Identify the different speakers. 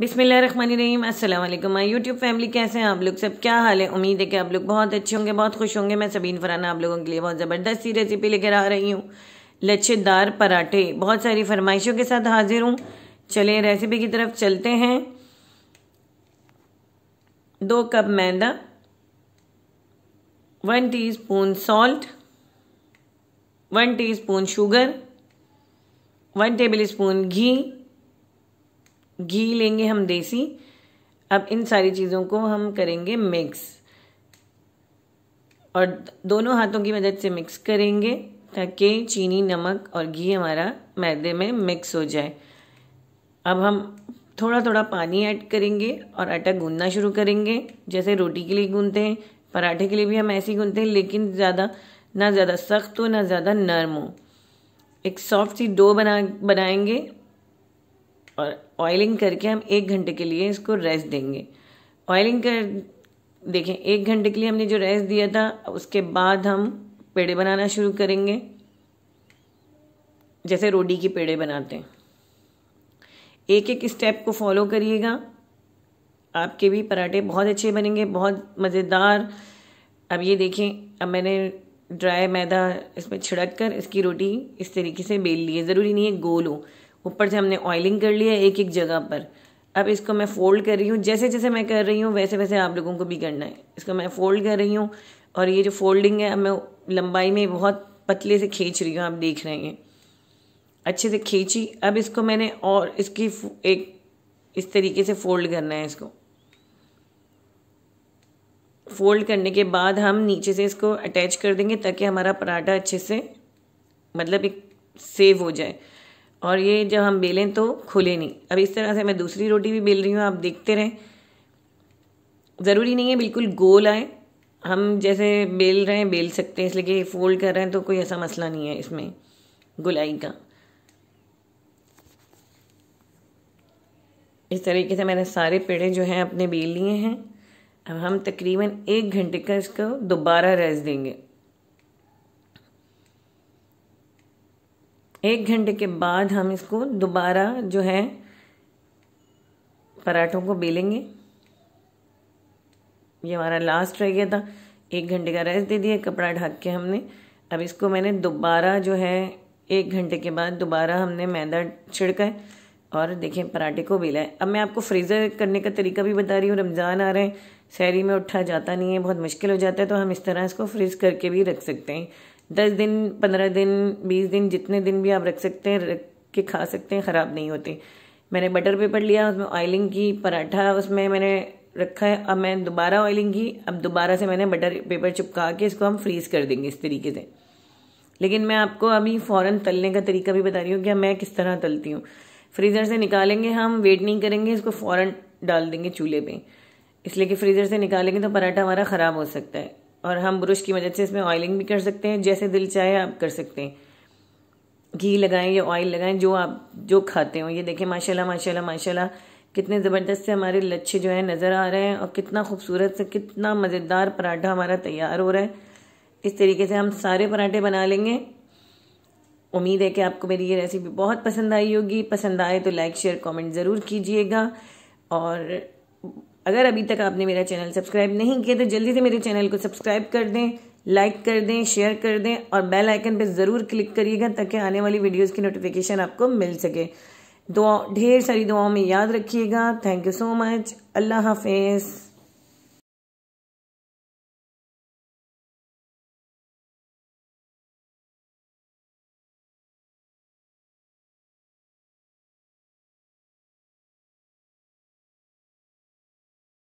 Speaker 1: बिसमीम असल my YouTube family कैसे हैं आप लोग सब क्या हाल है उम्मीद है कि आप लोग बहुत अच्छे होंगे बहुत खुश होंगे मैं सबीन फराना आप लोगों के लिए बहुत ज़बरदस्त सी रेसिपी लेकर आ रही हूँ लच्छेदार पराठे बहुत सारी फरमाइशों के साथ हाजिर हूँ चलें रेसिपी की तरफ चलते हैं दो कप मैदा one teaspoon salt one T sugar one tablespoon घी घी लेंगे हम देसी अब इन सारी चीज़ों को हम करेंगे मिक्स और दोनों हाथों की मदद से मिक्स करेंगे ताकि चीनी नमक और घी हमारा मैदे में मिक्स हो जाए अब हम थोड़ा थोड़ा पानी ऐड करेंगे और आटा गूंदना शुरू करेंगे जैसे रोटी के लिए गूंदते हैं पराठे के लिए भी हम ऐसे ही गूंदते हैं लेकिन ज़्यादा ना ज़्यादा सख्त हो ना ज़्यादा नरम हो एक सॉफ्ट सी डो बना बनाएंगे और ऑयलिंग करके हम एक घंटे के लिए इसको रेस्ट देंगे ऑयलिंग कर देखें एक घंटे के लिए हमने जो रेस्ट दिया था उसके बाद हम पेड़े बनाना शुरू करेंगे जैसे रोडी की पेड़े बनाते हैं एक एक स्टेप को फॉलो करिएगा आपके भी पराठे बहुत अच्छे बनेंगे बहुत मज़ेदार अब ये देखें अब मैंने ड्राई मैदा इसमें छिड़क कर इसकी रोटी इस तरीके से बेल ली है ज़रूरी नहीं है गोल हो ऊपर से हमने ऑयलिंग कर लिया एक एक जगह पर अब इसको मैं फोल्ड कर रही हूँ जैसे जैसे मैं कर रही हूँ वैसे वैसे आप लोगों को भी करना है इसको मैं फोल्ड कर रही हूँ और ये जो फोल्डिंग है अब मैं लंबाई में बहुत पतले से खींच रही हूँ आप देख रहे हैं अच्छे से खींची अब इसको मैंने और इसकी एक इस तरीके से फोल्ड करना है इसको फोल्ड करने के बाद हम नीचे से इसको अटैच कर देंगे ताकि हमारा पराठा अच्छे से मतलब एक सेव हो जाए और ये जब हम बेलें तो खुले नहीं अब इस तरह से मैं दूसरी रोटी भी बेल रही हूँ आप देखते रहें ज़रूरी नहीं है बिल्कुल गोल आए हम जैसे बेल रहे हैं बेल सकते हैं इसलिए कि फोल्ड कर रहे हैं तो कोई ऐसा मसला नहीं है इसमें गुलाई का इस तरीके से मैंने सारे पेड़े जो हैं अपने बेल लिए हैं अब हम तकरीबन एक घंटे का इसको दोबारा रेस्ट देंगे एक घंटे के बाद हम इसको दोबारा जो है पराठों को बेलेंगे ये हमारा लास्ट रह गया था एक घंटे का रेस्ट दे दिया कपड़ा ढक के हमने अब इसको मैंने दोबारा जो है एक घंटे के बाद दोबारा हमने मैदा छिड़का है और देखें पराठे को बेला है अब मैं आपको फ्रीज़र करने का तरीका भी बता रही हूँ रमज़ान आ रहे हैं शहरी में उठा जाता नहीं है बहुत मुश्किल हो जाता है तो हम इस तरह इसको फ्रीज़ करके भी रख सकते हैं दस दिन पंद्रह दिन बीस दिन जितने दिन भी आप रख सकते हैं रख के खा सकते हैं ख़राब नहीं होते मैंने बटर पेपर लिया उसमें ऑयलिंग की पराठा उसमें मैंने रखा है अब मैं दोबारा ऑयलिंग की अब दोबारा से मैंने बटर पेपर चिपका के इसको हम फ्रीज़ कर देंगे इस तरीके से लेकिन मैं आपको अभी फ़ौरन तलने का तरीका भी बता रही हूँ कि मैं किस तरह तलती हूँ फ्रीज़र से निकालेंगे हम वेट नहीं करेंगे इसको फ़ौरन डाल देंगे चूल्हे पे इसलिए कि फ्रीज़र से निकालेंगे तो पराठा हमारा ख़राब हो सकता है और हम ब्रश की मदद से इसमें ऑयलिंग भी कर सकते हैं जैसे दिल चाहे आप कर सकते हैं घी लगाएं या ऑयल लगाएं जो आप जो खाते हो ये देखें माशाल्लाह माशाल्लाह माशाल्लाह कितने ज़बरदस्त से हमारे लच्छे जो है नज़र आ रहे हैं और कितना खूबसूरत से कितना मज़ेदार पराठा हमारा तैयार हो रहा है इस तरीके से हम सारे पराठे बना लेंगे उम्मीद है कि आपको मेरी ये रेसिपी बहुत पसंद आई होगी पसंद आए तो लाइक शेयर कॉमेंट ज़रूर कीजिएगा और अगर अभी तक आपने मेरा चैनल सब्सक्राइब नहीं किया तो जल्दी से मेरे चैनल को सब्सक्राइब कर दें लाइक कर दें शेयर कर दें और बेल आइकन पर ज़रूर क्लिक करिएगा ताकि आने वाली वीडियोज़ की नोटिफिकेशन आपको मिल सके दुआ ढेर सारी दुआओं में याद रखिएगा थैंक यू सो मच अल्लाह हाफिज़